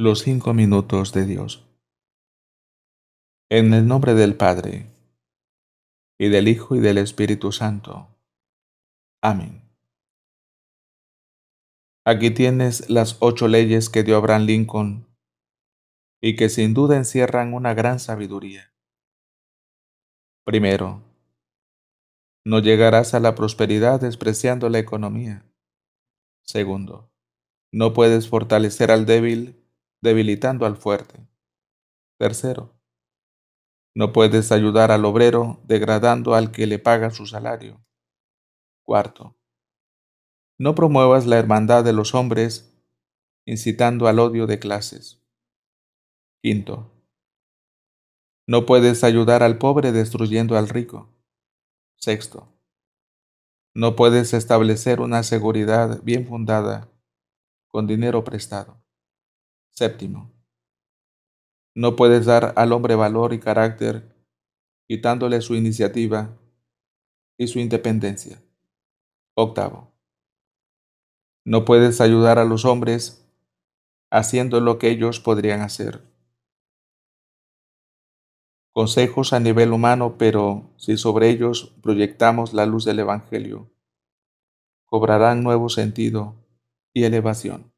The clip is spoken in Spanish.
los cinco minutos de Dios. En el nombre del Padre, y del Hijo y del Espíritu Santo. Amén. Aquí tienes las ocho leyes que dio Abraham Lincoln y que sin duda encierran una gran sabiduría. Primero, no llegarás a la prosperidad despreciando la economía. Segundo, no puedes fortalecer al débil debilitando al fuerte. Tercero, no puedes ayudar al obrero degradando al que le paga su salario. Cuarto, no promuevas la hermandad de los hombres incitando al odio de clases. Quinto, no puedes ayudar al pobre destruyendo al rico. Sexto, no puedes establecer una seguridad bien fundada con dinero prestado. Séptimo, no puedes dar al hombre valor y carácter quitándole su iniciativa y su independencia. Octavo, no puedes ayudar a los hombres haciendo lo que ellos podrían hacer. Consejos a nivel humano, pero si sobre ellos proyectamos la luz del Evangelio, cobrarán nuevo sentido y elevación.